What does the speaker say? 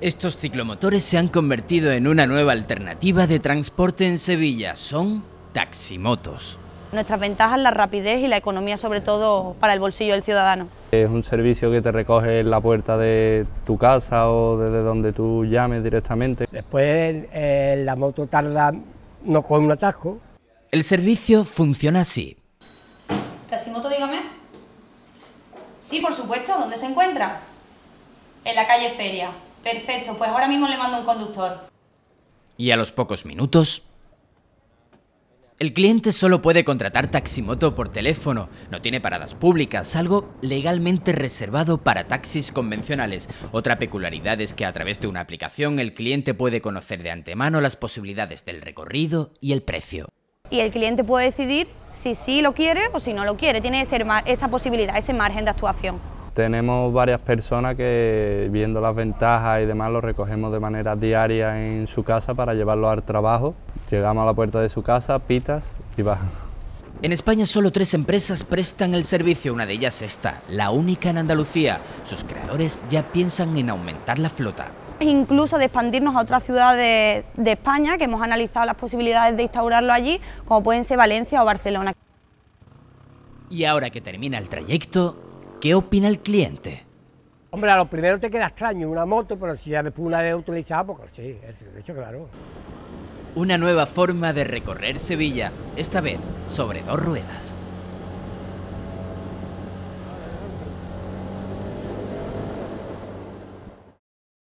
Estos ciclomotores se han convertido en una nueva alternativa de transporte en Sevilla. Son taximotos. Nuestras ventajas, la rapidez y la economía, sobre todo para el bolsillo del ciudadano. Es un servicio que te recoge en la puerta de tu casa o desde donde tú llames directamente. Después eh, la moto tarda no con un atasco. El servicio funciona así. Taximoto, dígame. Sí, por supuesto, ¿dónde se encuentra? En la calle Feria. Perfecto, pues ahora mismo le mando un conductor. Y a los pocos minutos... El cliente solo puede contratar Taximoto por teléfono, no tiene paradas públicas, algo legalmente reservado para taxis convencionales. Otra peculiaridad es que a través de una aplicación el cliente puede conocer de antemano las posibilidades del recorrido y el precio. Y el cliente puede decidir si sí lo quiere o si no lo quiere, tiene esa posibilidad, ese margen de actuación. Tenemos varias personas que viendo las ventajas y demás lo recogemos de manera diaria en su casa para llevarlo al trabajo. Llegamos a la puerta de su casa, pitas y va. En España solo tres empresas prestan el servicio, una de ellas esta, la única en Andalucía. Sus creadores ya piensan en aumentar la flota incluso de expandirnos a otras ciudades de España, que hemos analizado las posibilidades de instaurarlo allí, como pueden ser Valencia o Barcelona. Y ahora que termina el trayecto, ¿Qué opina el cliente? Hombre, a lo primero te queda extraño una moto, pero si ya después una vez utilizada, pues sí, eso claro. Una nueva forma de recorrer Sevilla, esta vez sobre dos ruedas.